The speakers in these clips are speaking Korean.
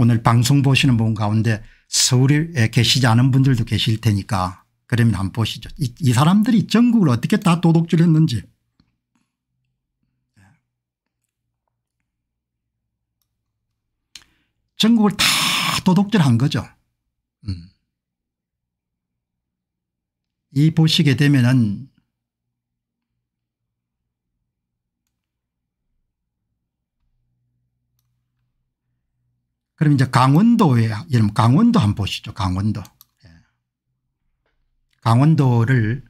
오늘 방송 보시는 분 가운데 서울에 계시지 않은 분들도 계실 테니까 그러면 한번 보시죠. 이, 이 사람들이 전국을 어떻게 다 도둑질했는지. 전국을 다 도둑질한 거죠. 음. 이 보시게 되면은 그럼 이제 강원도에 여러분 강원도 한번 보시죠. 강원도. 예. 강원도를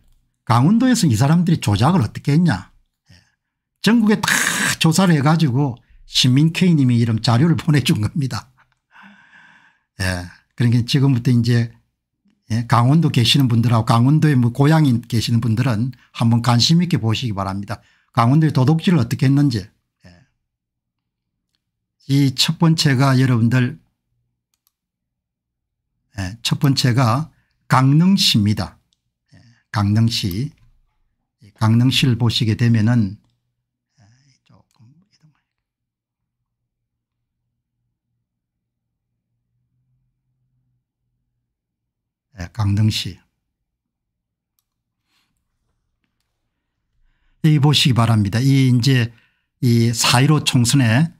강원도에서 이 사람들이 조작을 어떻게 했냐. 예. 전국에 다 조사를 해가지고 시민케이 님이 이런 자료를 보내준 겁니다. 예. 그러니까 지금부터 이제 예, 강원도 계시는 분들하고 강원도에 뭐고향이 계시는 분들은 한번 관심 있게 보시기 바랍니다. 강원도의 도둑질을 어떻게 했는지 이첫 번째가 여러분들 예, 첫 번째가 강릉시입니다. 예, 강릉시. 강릉시를 보시게 되면은 예, 조금 강릉시. 여기 보시기 바랍니다. 이 이제 이4.15 총선에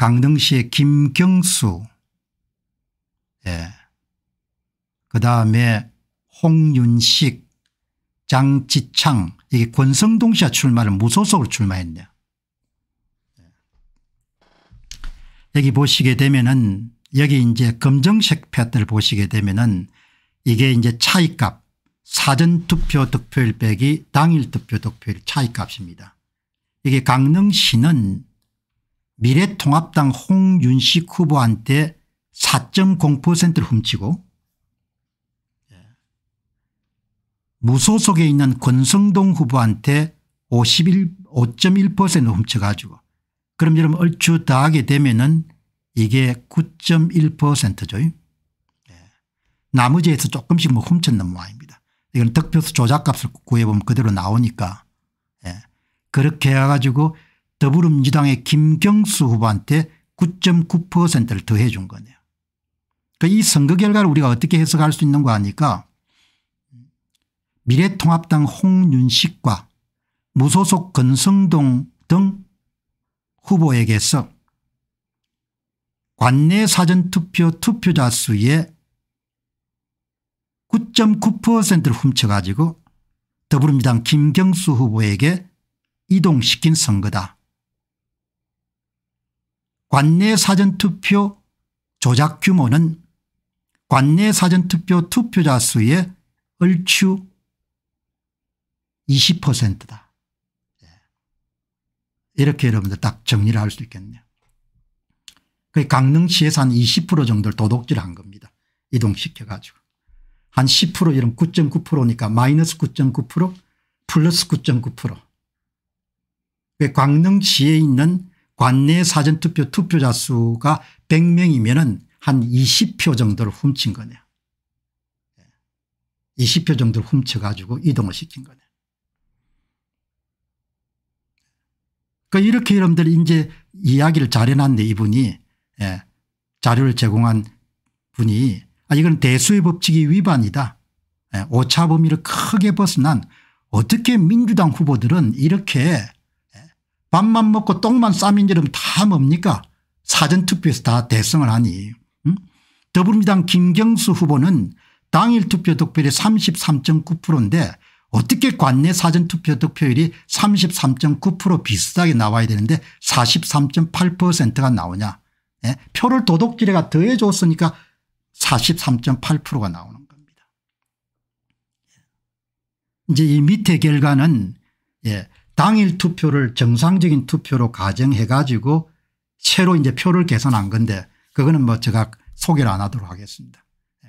강릉시의 김경수 예. 그 다음에 홍윤식 장지창 이게 권성동 씨가 출마를 무소속으로 출마했네요. 예. 여기 보시게 되면은 여기 이제 검정색 패턴을 보시게 되면은 이게 이제 차이값 사전 투표 득표율 빼기 당일 투표 득표율 차이값입니다. 이게 강릉시는 미래통합당 홍윤식 후보한테 4.0%를 훔치고 무소속에 있는 권성동 후보한테 5.1%를 훔쳐가지고 그럼 여러분 얼추 더하게 되면은 이게 9.1%죠. 예. 나머지에서 조금씩 뭐 훔쳤는 모양입니다. 뭐 이건 득표수 조작값을 구해보면 그대로 나오니까 예. 그렇게 해가지고 더불어민주당의 김경수 후보한테 9.9%를 더해 준 거네요. 그이 그러니까 선거 결과를 우리가 어떻게 해석할 수 있는가 하니까 미래통합당 홍윤식과 무소속 건성동 등 후보에게서 관내 사전투표 투표자 수의 9.9%를 훔쳐가지고 더불어민주당 김경수 후보에게 이동시킨 선거다. 관내 사전투표 조작 규모는 관내 사전투표 투표자 수의 얼추 20%다. 예. 이렇게 여러분들 딱 정리를 할 수 있겠네요. 그 강릉시에서 한 20% 정도를 도둑질 한 겁니다. 이동시켜 가지고. 한 10% 이런 9.9%니까 마이너스 9.9% 플러스 9.9%. 그 강릉시에 있는 관내 사전투표 투표자 수가 100명이면 한 20표 정도를 훔친 거네요. 20표 예. 정도를 훔쳐가지고 이동을 시킨 거네요. 그 이렇게 여러분들 이제 이야기를 잘 해놨는데 이분이 예, 자료를 제공한 분이 아 이건 대수의 법칙이 위반이다. 예, 오차 범위를 크게 벗어난 어떻게 민주당 후보들은 이렇게 밥만 먹고 똥만 싸민 이름 다 뭡니까 사전투표에서 다 대성을 하니 응? 더불어민주당 김경수 후보는 당일 투표 득표율이 33.9%인데 어떻게 관내 사전투표 득표율이 33.9% 비슷하게 나와야 되는데 43.8%가 나오냐 예? 표를 도둑질해가 더해줬으니까 43.8%가 나오는 겁니다. 예. 이제 이 밑에 결과는 예, 당일 투표를 정상적인 투표로 가정해 가지고 새로 이제 표를 개선한 건데 그거는 뭐 제가 소개를 안 하도록 하겠습니다. 예.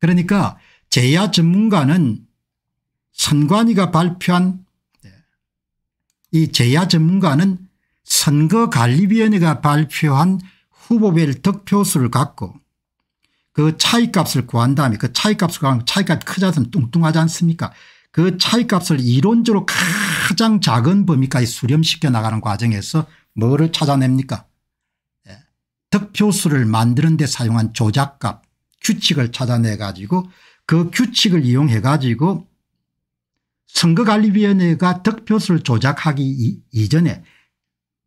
그러니까 제야 전문가는 선관위가 발표한 예. 이 제야 전문가는 선거관리위원회가 발표한 후보별 득표수를 갖고 그 차이값을 구한 다음에 그 차이값을 구하면 차이값이 크지 않으면 뚱뚱하지 않습니까 그 차이값을 이론적으로 가장 작은 범위까지 수렴시켜 나가는 과정에서 뭐를 찾아냅니까 예. 득표수를 만드는 데 사용한 조작값 규칙을 찾아내 가지고 그 규칙을 이용해 가지고 선거관리위원회가 득표수를 조작하기 이전에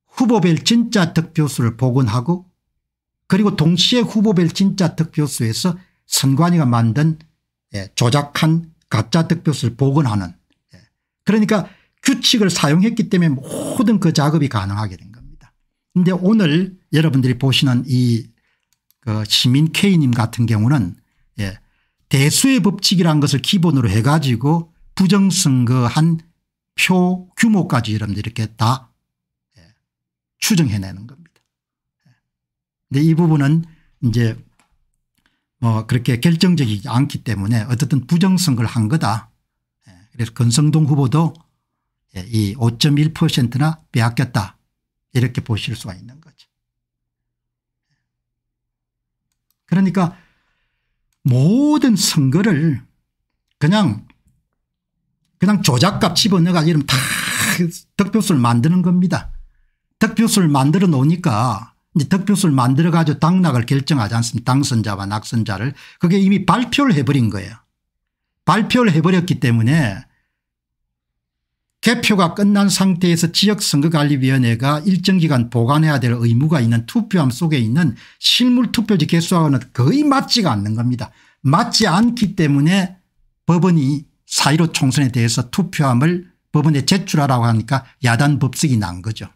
후보별 진짜 득표수를 복원하고 그리고 동시에 후보별 진짜 득표수에서 선관위가 만든 예, 조작한 각자 득표수를 복원하는 예. 그러니까 규칙을 사용했기 때문에 모든 그 작업이 가능하게 된 겁니다. 그런데 오늘 여러분들이 보시는 이그 시민 K님 같은 경우는 예 대수의 법칙이라는 것을 기본으로 해가지고 부정선거한 표 규모까지 여러분들 이렇게 다예 추정해내는 겁니다. 예. 근데 이 부분은 이제 어 그렇게 결정적이지 않기 때문에 어쨌든 부정선거를 한 거다. 예, 그래서 건성동 후보도 예, 이 5.1%나 빼앗겼다 이렇게 보실 수가 있는 거죠. 그러니까 모든 선거를 그냥 그냥 조작값 집어넣어가지고 다 그 득표수를 만드는 겁니다. 득표수를 만들어 놓으니까 이제 득표수를 만들어 가지고 당락을 결정하지 않습니다. 당선자와 낙선자를. 그게 이미 발표를 해버린 거예요. 발표를 해버렸기 때문에 개표가 끝난 상태에서 지역선거관리위원회가 일정 기간 보관해야 될 의무가 있는 투표함 속에 있는 실물 투표지 개수하고는 거의 맞지가 않는 겁니다. 맞지 않기 때문에 법원이 사1 5 총선에 대해서 투표함을 법원에 제출하라고 하니까 야단 법석이 난 거죠.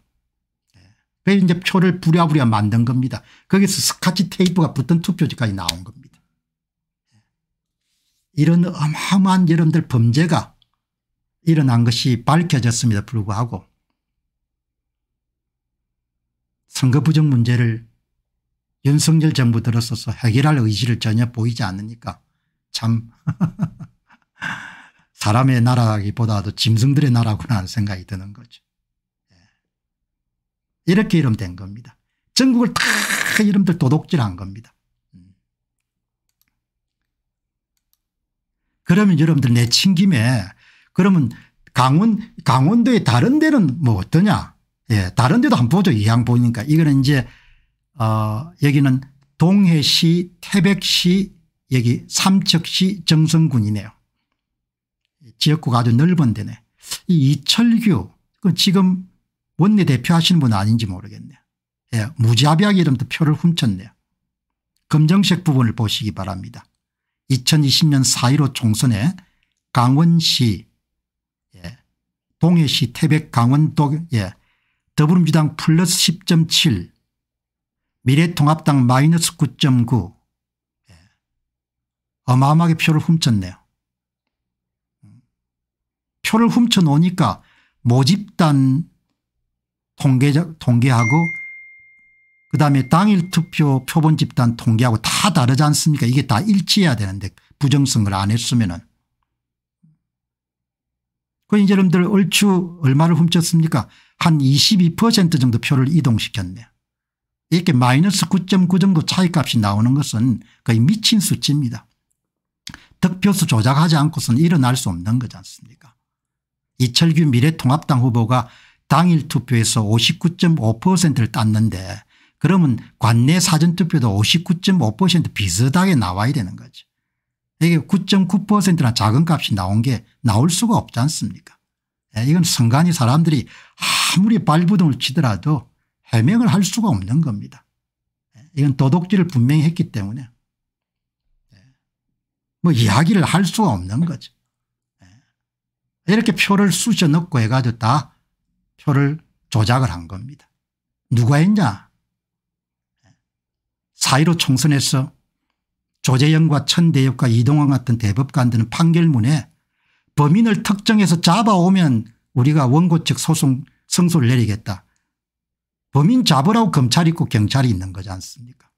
그래서 이제 표를 부랴부랴 만든 겁니다. 거기서 스카치 테이프가 붙은 투표지까지 나온 겁니다. 이런 어마어마한 여러분들 범죄가 일어난 것이 밝혀졌습니다 불구하고 선거 부정 문제를 윤석열 정부 들어서서 해결할 의지를 전혀 보이지 않으니까 참 사람의 나라기보다도 짐승들의 나라구나 하는 생각이 드는 거죠. 이렇게 이름된 겁니다. 전국을 다 이름들 도둑질한 겁니다. 그러면 여러분들 내친 김에 그러면 강원 강원도의 다른 데는 뭐 어떠냐 예 다른 데도 한 번 보죠 이양 보니까 이거는 이제 어 여기는 동해시 태백시 여기 삼척시 정선군이네요 지역구가 아주 넓은 데네 이 이철규 지금 원내대표 하시는 분 아닌지 모르겠네요. 예, 무자비하게 이름부 표를 훔쳤네요. 검정색 부분을 보시기 바랍니다. 2020년 4.15 총선에 강원시 예, 동해시 태백 강원도 예, 더불어민주당 플러스 10.7 미래통합당 마이너스 9.9 예, 어마어마하게 표를 훔쳤네요. 음, 표를 훔쳐놓으니까 모집단 통계 통계하고 그다음에 당일 투표 표본 집단 통계하고 다 다르지 않습니까 이게 다 일치해야 되는데 부정선거를 안 했으면은. 그 이제 여러분들 얼추 얼마를 훔쳤습니까 한 22% 정도 표를 이동시켰네요. 이렇게 마이너스 9.9 정도 차이값이 나오는 것은 거의 미친 수치입니다. 득표수 조작하지 않고서는 일어날 수 없는 거지 않습니까 이철규 미래통합당 후보가 당일 투표에서 59.5%를 땄는데 그러면 관내 사전투표도 59.5% 비슷하게 나와야 되는 거죠. 이게 9.9%나 작은 값이 나온 게 나올 수가 없지 않습니까 예, 이건 선관위 사람들이 아무리 발부동을 치더라도 해명을 할 수가 없는 겁니다. 예, 이건 도덕질을 분명히 했기 때문에 예, 뭐 이야기를 할 수가 없는 거죠. 이렇게 표를 쑤셔 넣고 해가지고 다 표를 조작을 한 겁니다. 누가 했냐? 사1로 총선에서 조재영과 천대엽과 이동환 같은 대법관들은 판결문에 범인을 특정해서 잡아오면 우리가 원고 측 소송 승소를 내리겠다. 범인 잡으라고 검찰이 있고 경찰이 있는 거지 않습니까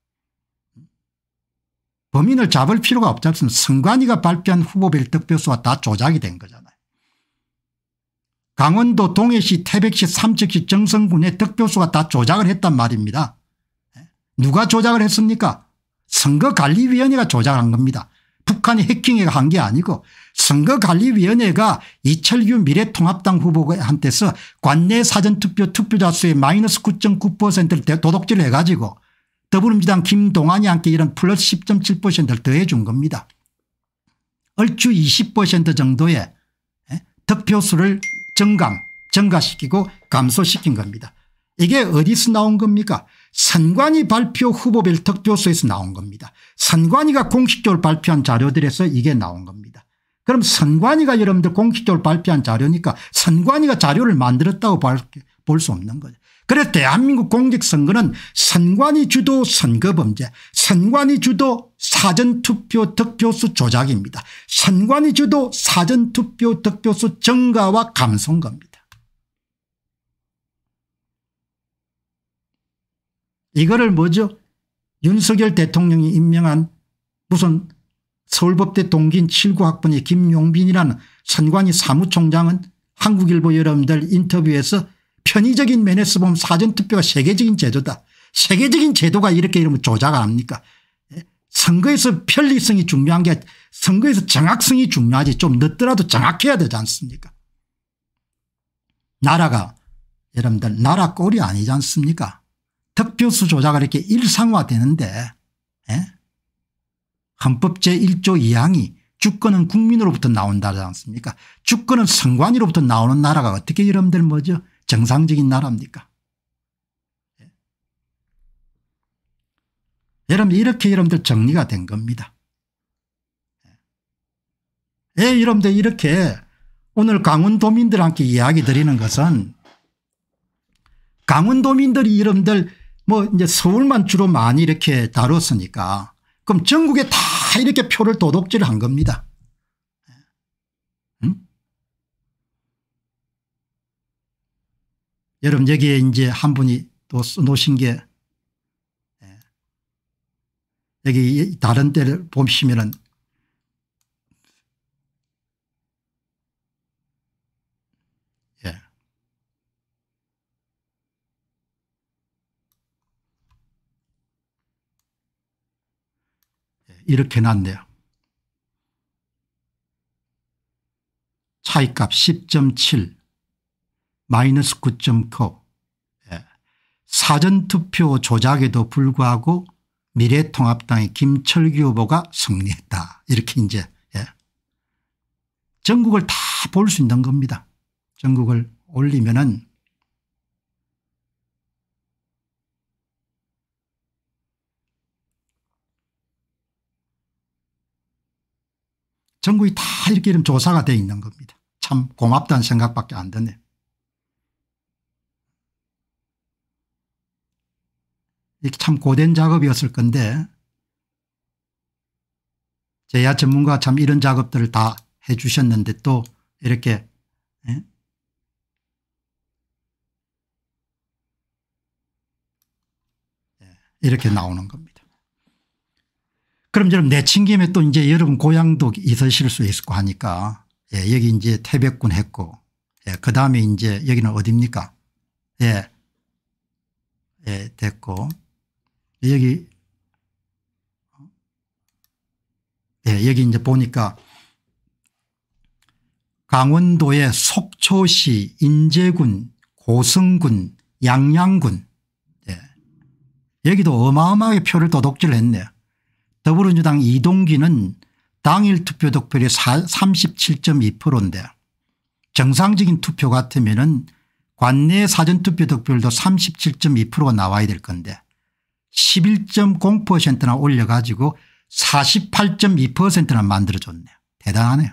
범인을 잡을 필요가 없지 않습니까 선관위가 발표한 후보 별득표수가 다 조작이 된 거잖아요. 강원도 동해시 태백시 삼척시 정성군의 득표수가 다 조작을 했단 말입니다. 예? 누가 조작을 했습니까 선거관리위원회가 조작한 겁니다. 북한이 해킹해가 한게 아니고 선거관리위원회가 이철규 미래통합당 후보한테서 관내 사전투표 투표자 수의 마이너스 9.9%를 도둑질 해가지고 더불어민주당 김동완이 함께 이런 플러스 10.7%를 더해 준 겁니다. 얼추 20% 정도의 예? 득표수를 증강, 증가시키고 감소시킨 겁니다. 이게 어디서 나온 겁니까 선관위 발표 후보별 득표수에서 나온 겁니다. 선관위가 공식적으로 발표한 자료들에서 이게 나온 겁니다. 그럼 선관위가 여러분들 공식적으로 발표한 자료니까 선관위가 자료를 만들었다고 볼 수 없는 거죠. 그래 대한민국 공직선거는 선관위 주도 선거범죄 선관위 주도 사전투표 득표수 조작입니다. 선관위 주도 사전투표 득표수 증가와 감소인 겁니다. 이거를 뭐죠 윤석열 대통령이 임명한 무슨 서울법대 동기인 7구학번의 김용빈이라는 선관위 사무총장은 한국일보 여러분들 인터뷰에서 편의적인 메네스범 사전투표가 세계적인 제도다. 세계적인 제도가 이렇게 이러면 조작 안 합니까 예? 선거에서 편리성이 중요한 게 선거에서 정확성이 중요하지 좀 늦더라도 정확해야 되지 않습니까 나라가 여러분들 나라 꼴이 아니지 않습니까 득표수 조작을 이렇게 일상화되는데 예? 헌법 제1조 2항이 주권은 국민으로부터 나온다지 않습니까 주권은 선관위로부터 나오는 나라가 어떻게 여러분들 뭐죠 정상적인 나라입니까? 예. 여러분 이렇게 여러분들 정리가 된 겁니다. 예, 예 여러분들 이렇게 오늘 강원도민들 함께 이야기 드리는 것은 강원도민들이 이름들 뭐 이제 서울만 주로 많이 이렇게 다뤘으니까 그럼 전국에 다 이렇게 표를 도둑질한 겁니다. 여러분 여기에 이제 한 분이 또 써놓으신 게 예. 여기 다른 때를 보시면은 예. 예, 이렇게 났네요. 차이값 10.7 마이너스 9.9 예. 사전투표 조작에도 불구하고 미래통합당의 김철규 후보가 승리했다 이렇게 이제 예. 전국을 다 볼 수 있는 겁니다. 전국을 올리면은 전국이 다 이렇게 이름 조사가 되어 있는 겁니다. 참 고맙다는 생각밖에 안 드네요. 이렇게 참 고된 작업이었을 건데 제야 전문가 가참 이런 작업들을 다 해 주셨는데 또 이렇게 예? 예? 이렇게 나오는 겁니다. 그럼 여러분 내친김에 또 이제 여러분 고향도 있으실 수 있고 하니까 예, 여기 이제 태백군 했고 예, 그 다음에 이제 여기는 어디입니까 예, 예 됐고 여기 네, 여기 이제 보니까 강원도의 속초시 인제군 고성군 양양군 네. 여기도 어마어마하게 표를 도둑질 했네요. 더불어민주당 이동기는 당일 투표 득표율이 37.2%인데 정상적인 투표 같으면 관내 사전투표 득표율도 37.2%가 나와야 될 건데 11.0%나 올려가지고 48.2%나 만들어줬네요. 대단하네요.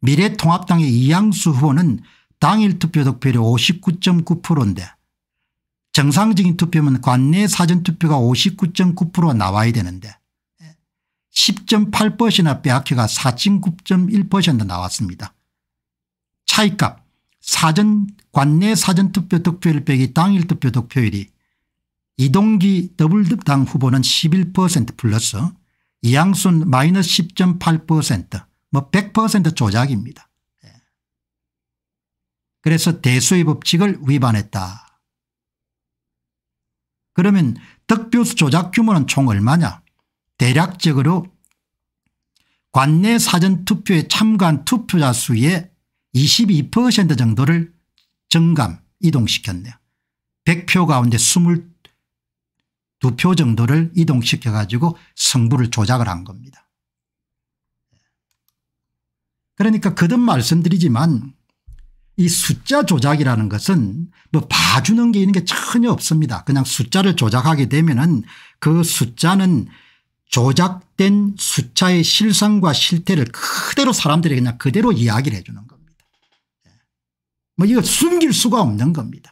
미래통합당의 이양수 후보는 당일 투표 득표율이 59.9%인데 정상적인 투표면 관내 사전투표가 59.9% 나와야 되는데 10.8%나 빼앗겨가 49.1% 나왔습니다. 차이값 사전 관내 사전투표 득표율 빼기 당일 투표 득표율이 이동기 더블당 후보는 11% 플러스 이양순 마이너스 10.8%뭐 100% 조작입니다. 예. 그래서 대수의 법칙을 위반했다. 그러면 득표수 조작 규모는 총 얼마냐 대략적으로 관내 사전투표에 참가한 투표자 수의 22% 정도를 정감 이동시켰네요. 100표 가운데 22 두표 정도를 이동시켜 가지고 승부를 조작을 한 겁니다. 그러니까 거듭 말씀드리지만 이 숫자 조작이라는 것은 뭐 봐주는 게 있는 게 전혀 없습니다. 그냥 숫자를 조작하게 되면은 그 숫자는 조작된 숫자의 실상과 실태를 그대로 사람들이 그냥 그대로 이야기를 해주는 겁니다. 예. 뭐 이거 숨길 수가 없는 겁니다.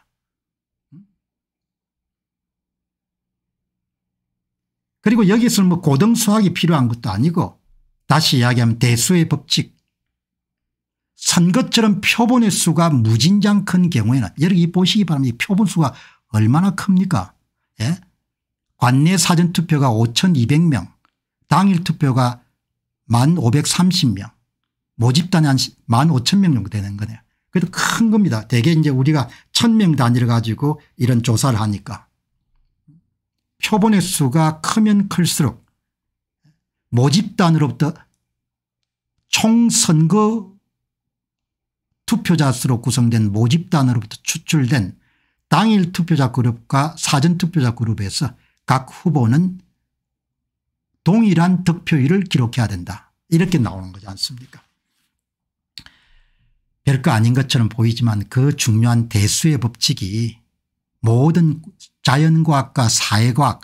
그리고 여기서 뭐 고등수학이 필요한 것도 아니고 다시 이야기하면 대수의 법칙 선 것처럼 표본의 수가 무진장 큰 경우에는 여기 보시기 바랍니다. 표본 수가 얼마나 큽니까 예? 관내 사전투표가 5200명 당일 투표가 1530명 모집단이 한 15,000명 정도 되는 거네요. 그래도 큰 겁니다. 대개 이제 우리가 1000명 단위를 가지고 이런 조사를 하니까. 표본의 수가 크면 클수록 모집단으로부터 총선거 투표자 수로 구성된 모집단으로부터 추출된 당일 투표자 그룹과 사전 투표자 그룹에서 각 후보는 동일한 득표율을 기록해야 된다. 이렇게 나오는 거지 않습니까 별거 아닌 것처럼 보이지만 그 중요한 대수의 법칙이 모든 자연과학과 사회과학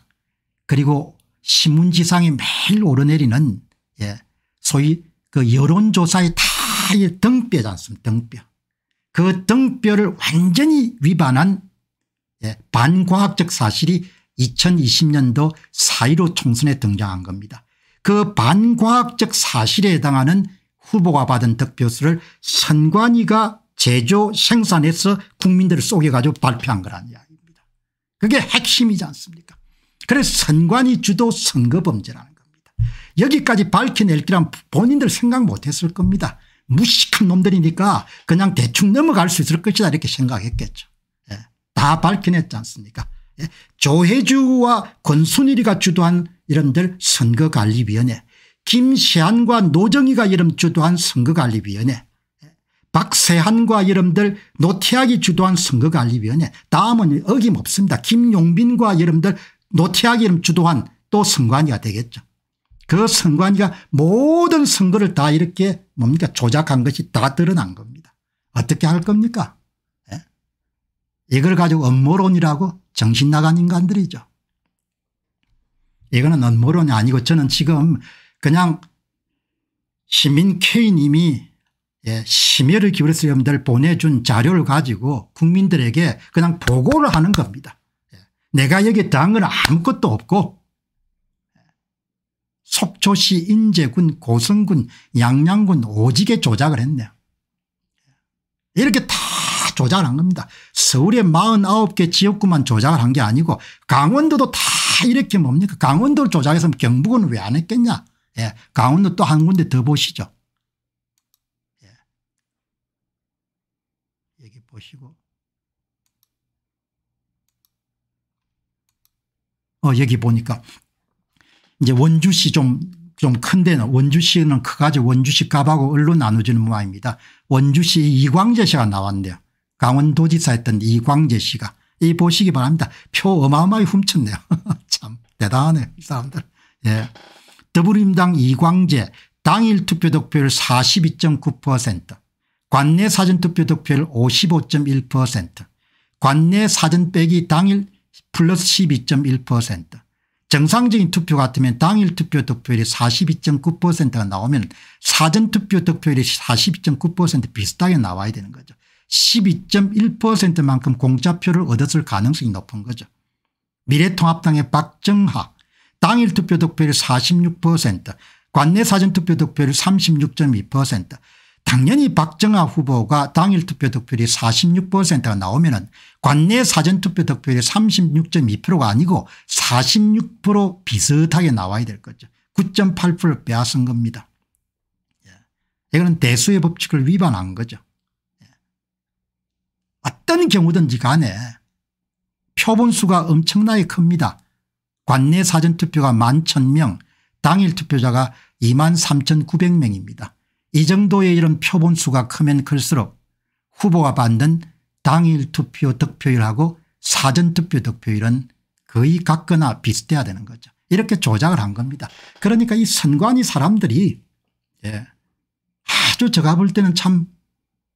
그리고 신문지상에 매일 오르내리는 예, 소위 그여론조사의다의 등뼈지 않습니까 등뼈. 그 등뼈를 완전히 위반한 예, 반과학적 사실이 2020년도 4.15 총선에 등장한 겁니다. 그 반과학적 사실에 해당하는 후보가 받은 득표수를 선관위가 제조 생산해서 국민들을 속여가지고 발표한 거란 이야기. 그게 핵심이지 않습니까 그래서 선관위 주도 선거범죄라는 겁니다. 여기까지 밝혀낼 기란 본인들 생각 못했을 겁니다. 무식한 놈들이니까 그냥 대충 넘어갈 수 있을 것이다 이렇게 생각했겠죠. 예. 다 밝혀냈지 않습니까 예. 조혜주와 권순일이가 주도한 이런들 선거관리위원회 김시한과 노정희가 이름 주도한 선거관리위원회 박세한과 여러분들 노태학이 주도한 선거관리위원회 다음은 어김없습니다. 김용빈과 여러분들 노태학이 이름 주도한 또 선관위가 되겠죠. 그 선관위가 모든 선거를 다 이렇게 뭡니까 조작한 것이 다 드러난 겁니다. 어떻게 할 겁니까 예? 이걸 가지고 음모론이라고 정신 나간 인간들이죠. 이거는 음모론이 아니고 저는 지금 그냥 시민 K님이 예, 심혈을 기울였어 여러분들 보내준 자료를 가지고 국민들에게 그냥 보고를 하는 겁니다. 예. 내가 여기 당한 건 아무것도 없고 예, 속초시 인제군 고성군 양양군 오지게 조작을 했네요. 예, 이렇게 다 조작을 한 겁니다. 서울의 49개 지역구만 조작을 한 게 아니고 강원도도 다 이렇게 뭡니까 강원도를 조작해서 경북은 왜 안 했겠냐. 예, 강원도 또 한 군데 더 보시죠. 보시고 어, 여기 보니까 이제 원주시 좀 좀큰 데는 원주시는 크가지 원주시 값하고 얼로 나눠지는 모양입니다. 원주시 이광재 씨가 나왔네요. 강원도지사 했던 이광재 씨가 이 보시기 바랍니다. 표 어마어마히 훔쳤네요. 참 대단해 이 사람들. 예. 더불어민당 이광재 당일 투표 득표율 42.9% 관내 사전투표 득표율 55.1% 관내 사전 빼기 당일 플러스 12.1% 정상적인 투표 같으면 당일 투표 득표율이 42.9%가 나오면 사전 투표 득표율이 42.9% 비슷하게 나와야 되는 거죠. 12.1%만큼 공짜표를 얻었을 가능성이 높은 거죠. 미래통합당의 박정하 당일 투표 득표율 46% 관내 사전 투표 득표율 36.2% 당연히 박정아 후보가 당일 투표 득표율이 46%가 나오면 관내 사전투표 득표율이 36.2%가 아니고 46% 비슷하게 나와야 될 거죠. 9.8%를 빼앗은 겁니다. 예. 이거는 대수의 법칙을 위반한 거죠. 예. 어떤 경우든지 간에 표본수가 엄청나게 큽니다. 관내 사전투표가 1만 1000명 당일 투표자가 2만 3900명입니다. 이 정도의 이런 표본수가 크면 클수록 후보가 받는 당일 투표 득표율하고 사전투표 득표율은 거의 같거나 비슷해야 되는 거죠. 이렇게 조작을 한 겁니다. 그러니까 이 선관위 사람들이 예 아주 제가 볼 때는 참,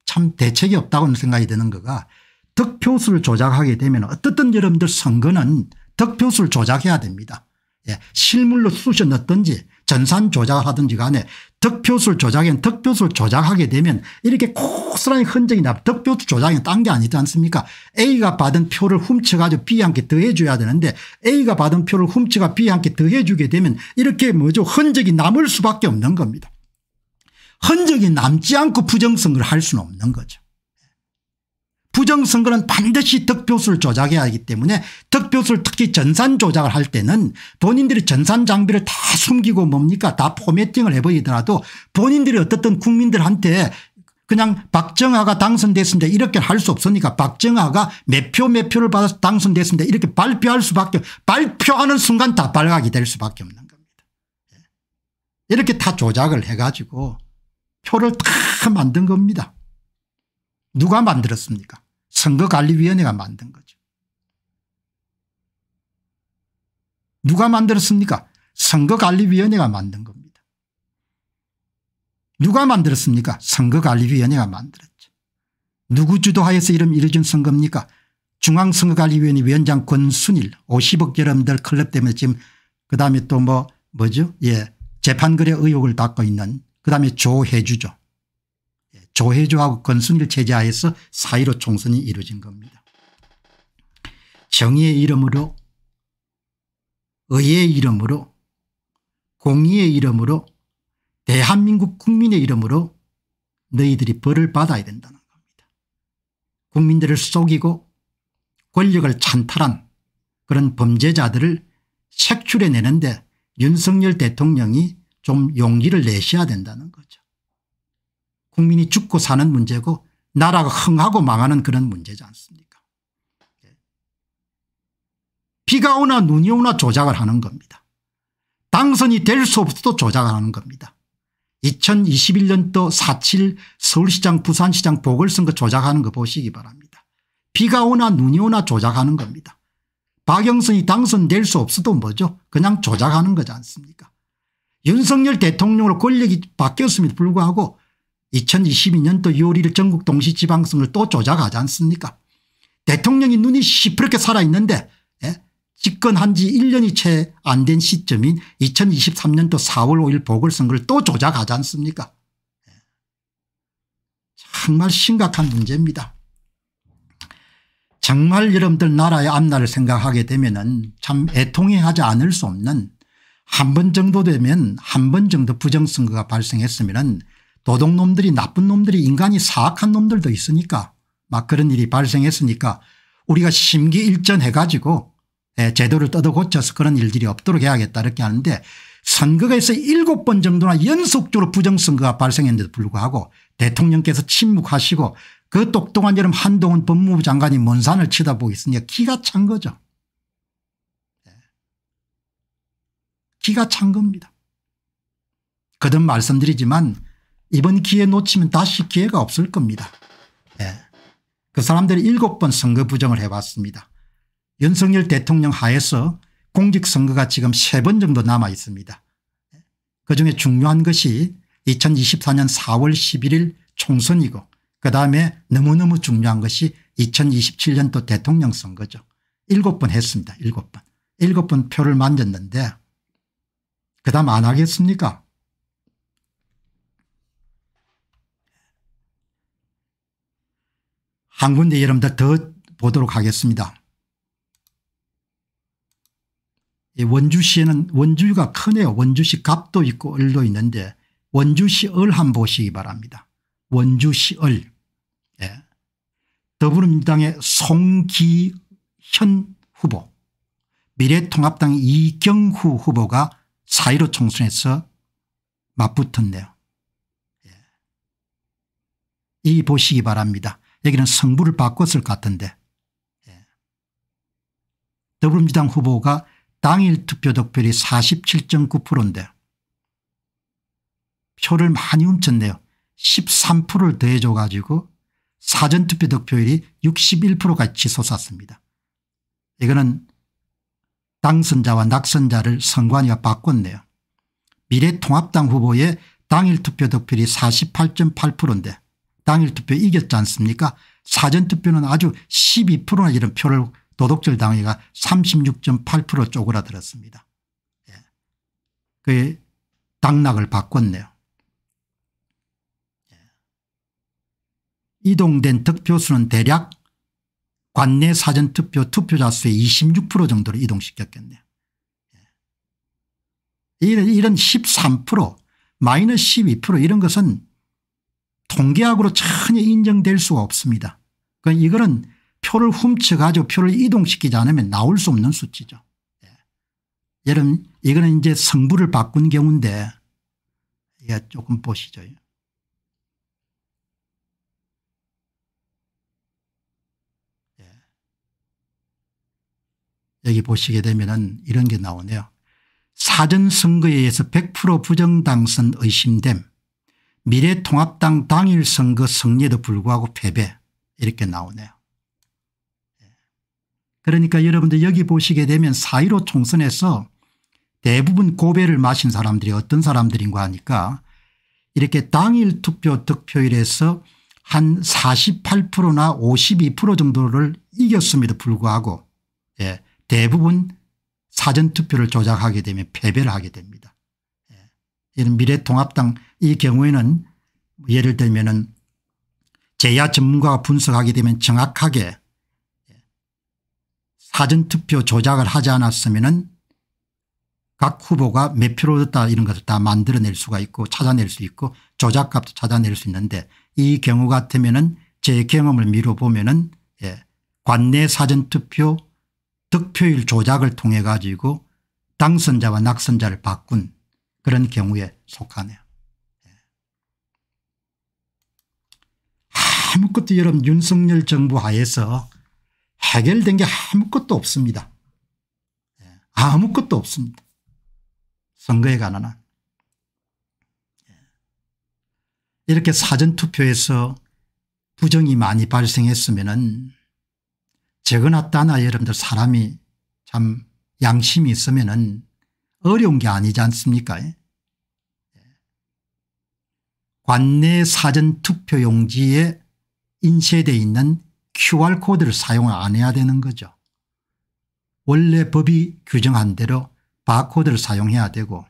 참 대책이 없다고 생각이 드는 거가 득표수를 조작하게 되면 어떻든 여러분들 선거는 득표수를 조작해야 됩니다. 예 실물로 쑤셔 넣든지 전산 조작하든지 을 간에 득표수를 조작엔 득표수를 조작하게 되면 이렇게 고스란히 흔적이 나 득표수 조작이 딴게 아니지 않습니까 A가 받은 표를 훔쳐가지고 B한테 더해줘야 되는데 A가 받은 표를 훔쳐가 B한테 더해주게 되면 이렇게 뭐죠 흔적이 남을 수밖에 없는 겁니다. 흔적이 남지 않고 부정선거할 수는 없는 거죠. 부정선거는 반드시 득표수를 조작해야 하기 때문에 득표수를 특히 전산 조작을 할 때는 본인들이 전산 장비를 다 숨기고 뭡니까 다 포맷팅을 해버리더라도 본인들이 어떻든 국민들한테 그냥 박정아가 당선됐습니다 이렇게 할 수 없으니까 박정아가 몇 표 몇 표를 받아서 당선됐습니다 이렇게 발표할 수밖에 발표하는 순간 다 발각이 될 수밖에 없는 겁니다. 예. 이렇게 다 조작을 해가지고 표를 다 만든 겁니다. 누가 만들었습니까 선거관리위원회가 만든 거죠. 누가 만들었습니까 선거관리위원회가 만든 겁니다. 누가 만들었습니까 선거관리위원회가 만들었죠. 누구 주도하에서 이름 이루어진 선거입니까 중앙선거관리위원회 위원장 권순일 50억 여러분들 클럽 때문에 지금 그다음에 또 뭐 뭐죠 예 재판거래 의혹을 닦고 있는 그다음에 조혜주죠. 조혜주하고 건순일 체제하에서 사이로 총선이 이루어진 겁니다. 정의의 이름으로 의의 이름으로 공의의 이름으로 대한민국 국민의 이름으로 너희들이 벌을 받아야 된다는 겁니다. 국민들을 속이고 권력을 찬탈한 그런 범죄자들을 색출해내는데 윤석열 대통령이 좀 용기를 내셔야 된다는 거죠. 국민이 죽고 사는 문제고 나라가 흥하고 망하는 그런 문제지 않습니까 비가 오나 눈이 오나 조작을 하는 겁니다. 당선이 될 수 없어도 조작을 하는 겁니다. 2021년도 4.7 서울시장 부산시장 보궐선거 조작하는 거 보시기 바랍니다. 비가 오나 눈이 오나 조작하는 겁니다. 박영선이 당선될 수 없어도 뭐죠 그냥 조작하는 거지 않습니까 윤석열 대통령으로 권력이 바뀌었음에도 불구하고 2022년도 6월 1일 전국 동시지방선을 또 조작하지 않습니까 대통령이 눈이 시퍼렇게 살아있는데 예? 집권한 지 1년이 채 안 된 시점인 2023년도 4월 5일 보궐선거를 또 조작하지 않습니까 예. 정말 심각한 문제입니다. 정말 여러분들 나라의 앞날을 생각하게 되면 참 애통해 하지 않을 수 없는 한 번 정도 되면 한 번 정도 부정선거가 발생했으면 도둑놈들이 나쁜 놈들이 인간이 사악한 놈들도 있으니까 막 그런 일이 발생했으니까 우리가 심기일전해 가지고 예, 제도를 뜯어고쳐서 그런 일들이 없도록 해야겠다 이렇게 하는데 선거에서 일곱 번 정도나 연속적으로 부정선거가 발생했는데도 불구하고 대통령께서 침묵하시고 그 똑똑한 여름 한동훈 법무부 장관이 먼 산을 치다보고 있으니까 기가 찬 거죠. 예. 기가 찬 겁니다. 거듭 말씀드리지만 이번 기회 놓치면 다시 기회가 없을 겁니다. 예. 그 사람들이 일곱 번 선거 부정을 해왔습니다. 윤석열 대통령 하에서 공직선거가 지금 세 번 정도 남아 있습니다. 예. 그중에 중요한 것이 2024년 4월 11일 총선이고 그다음에 너무너무 중요한 것이 2027년도 대통령 선거죠. 일곱 번 했습니다. 일곱 번. 일곱 번 표를 만졌는데 그다음 안 하겠습니까 한 군데 여러분들 더 보도록 하겠습니다. 원주시에는 원주가 크네요. 원주시 갑도 있고 을도 있는데 원주시 을 한 보시기 바랍니다. 원주시 을. 예. 더불어민주당의 송기현 후보 미래통합당 이경후 후보가 4 1 5 총선에서 맞붙었네요. 예. 이 보시기 바랍니다. 여기는 성부를 바꿨을 것 같은데 예. 더불어민주당 후보가 당일 투표 득표율이 47.9%인데 표를 많이 훔쳤네요. 13%를 더해줘 가지고 사전투표 득표율이 61%까지 치솟았습니다. 이거는 당선자와 낙선자를 선관위가 바꿨네요. 미래통합당 후보의 당일 투표 득표율이 48.8%인데 당일투표 이겼지 않습니까 사전투표는 아주 12%나 이런 표를 도덕절당위가36.8% 쪼그라들었습니다. 예. 그 당락을 바꿨네요. 예. 이동된 득표수는 대략 관내 사전투표 투표자 수의 26% 정도로 이동시켰겠네요. 예. 이런 13% 마이너스 12% 이런 것은 통계학으로 전혀 인정될 수가 없습니다. 그러니까 이거는 표를 훔쳐가지고 표를 이동시키지 않으면 나올 수 없는 수치죠. 예. 여러분 이거는 이제 성분을 바꾼 경우인데 예, 조금 보시죠. 예. 여기 보시게 되면 이런 게 나오네요. 사전선거에 의해서 100% 부정당선 의심됨 미래통합당 당일 선거 승리에도 불구하고 패배 이렇게 나오네요. 예. 그러니까 여러분들 여기 보시게 되면 4.15 총선에서 대부분 고배를 마신 사람들이 어떤 사람들인가 하니까 이렇게 당일 투표 득표율에서 한 48%나 52% 정도를 이겼음에도 불구하고 예, 대부분 사전투표를 조작하게 되면 패배를 하게 됩니다. 예, 이런 미래통합당 이 경우에는 예를 들면은 제야 전문가가 분석하게 되면 정확하게 사전투표 조작을 하지 않았으면은 각 후보가 몇 표로 얻었다 이런 것을 다 만들어낼 수가 있고 찾아낼 수 있고 조작값도 찾아낼 수 있는데 이 경우 같으면은 제 경험을 미뤄보면은 예 관내 사전투표 득표율 조작을 통해 가지고 당선자와 낙선자를 바꾼 그런 경우에 속하네요. 아무것도 여러분 윤석열 정부 하에서 해결된 게 아무것도 없습니다. 예, 아무것도 없습니다. 선거에 관한 한. 예. 이렇게 사전투표에서 부정이 많이 발생했으면 적어놨다나 여러분들 사람이 참 양심이 있으면 어려운 게 아니지 않습니까 예. 관내 사전투표용지에 인쇄되어 있는 QR코드를 사용 안 해야 되는 거죠. 원래 법이 규정한 대로 바코드를 사용해야 되고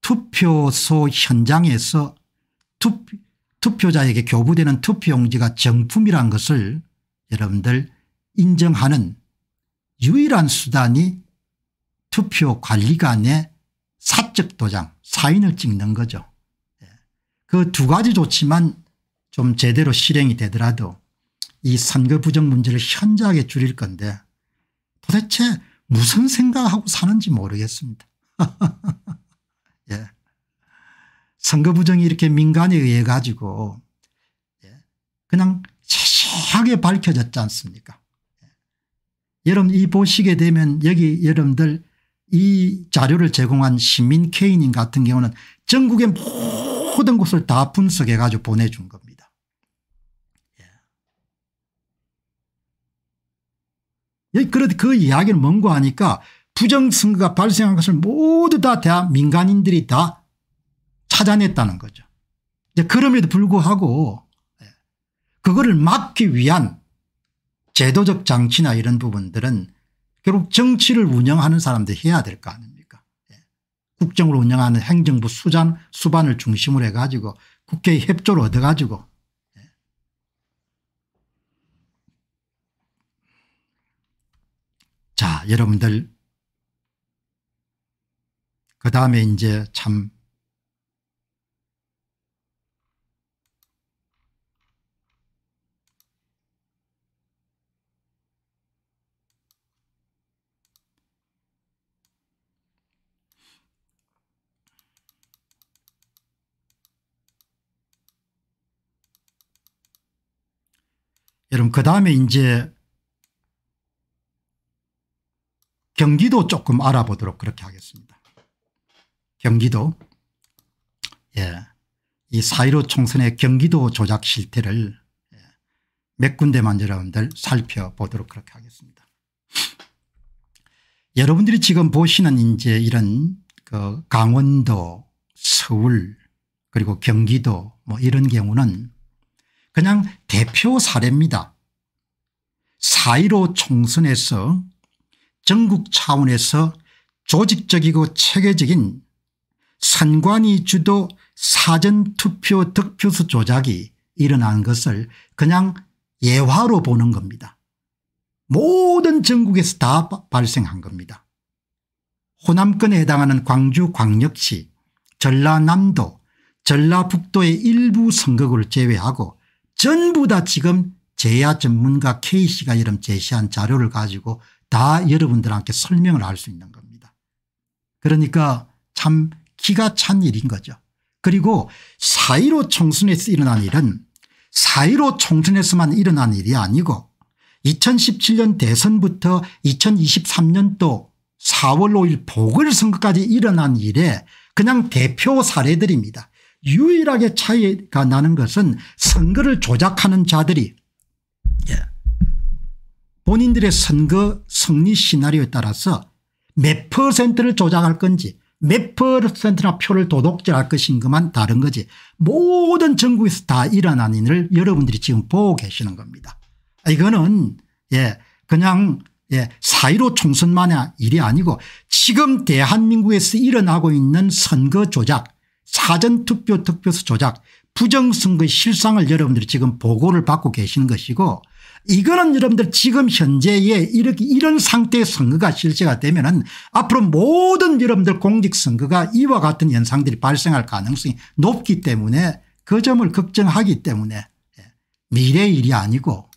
투표소 현장에서 투, 투표자에게 교부되는 투표용지가 정품이란 것을 여러분들 인정하는 유일한 수단이 투표관리관의 사적 도장 사인을 찍는 거죠. 예. 그두 가지 좋지만 좀 제대로 실행이 되더라도 이 선거 부정 문제를 현저하게 줄일 건데 도대체 무슨 생각하고 사는지 모르겠습니다. 예. 선거 부정이 이렇게 민간에 의해 가지고 예, 그냥 세세하게 밝혀졌지 않습니까 예. 여러분 이 보시게 되면 여기 여러분들 이 자료를 제공한 시민 케이님 같은 경우는 전국의 모든 곳을 다 분석해 가지고 보내준 겁니다. 예, 그런데 그 이야기를 뭔고 하니까 부정선거가 발생한 것을 모두 다 대한 민간인들이 다 찾아냈다는 거죠. 그럼에도 불구하고 예, 그거를 막기 위한 제도적 장치나 이런 부분들은 결국 정치를 운영하는 사람들 해야 될 거 아닙니까 예, 국정을 운영하는 행정부 수장 수반을 중심으로 해가지고 국회의 협조를 얻어가지고 자 여러분들 그 다음에 이제 참 여러분 그 다음에 이제 경기도 조금 알아보도록 그렇게 하겠습니다. 경기도 예. 이4.15 총선의 경기도 조작 실태를 예, 몇 군데만 여러분들 살펴보도록 그렇게 하겠습니다. 여러분들이 지금 보시는 이제 이런 그 강원도 서울 그리고 경기도 뭐 이런 경우는 그냥 대표 사례입니다. 4.15 총선에서 전국 차원에서 조직적이고 체계적인 선관위 주도 사전투표 득표수 조작이 일어난 것을 그냥 예화로 보는 겁니다. 모든 전국에서 다 발생한 겁니다. 호남권에 해당하는 광주광역시 전라남도 전라북도의 일부 선거구를 제외하고 전부 다 지금 재야 전문가 K씨가 이름 제시한 자료를 가지고 다 여러분들한테 설명을 할 수 있는 겁니다. 그러니까 참 기가 찬 일인 거죠. 그리고 사이로 총선에서 일어난 일은 사이로 총선에서만 일어난 일이 아니고 2017년 대선부터 2023년도 4월 5일 보궐선거까지 일어난 일에 그냥 대표 사례들입니다. 유일하게 차이가 나는 것은 선거를 조작하는 자들이 본인들의 선거 승리 시나리오에 따라서 몇 퍼센트를 조작할 건지 몇 퍼센트나 표를 도둑질할 것인가만 다른 거지 모든 전국에서 다 일어난 일을 여러분들이 지금 보고 계시는 겁니다. 이거는 예 그냥 예, 사이로 총선만의 일이 아니고 지금 대한민국에서 일어나고 있는 선거 조작 사전투표 투표수 조작 부정선거 실상을 여러분들이 지금 보고를 받고 계시는 것이고 이거는 여러분들 지금 현재에 이렇게 이런 상태의 선거가 실시가 되면은 앞으로 모든 여러분들 공직선거가 이와 같은 현상들이 발생할 가능성이 높기 때문에 그 점을 걱정하기 때문에 예, 미래 일이 아니고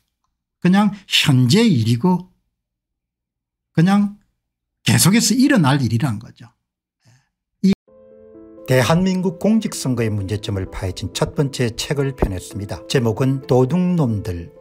그냥 현재 일이고 그냥 계속해서 일어날 일이란 거죠. 예. 대한민국 공직선거의 문제점을 파헤친 첫 번째 책을 펴냈습니다. 제목은 도둑놈들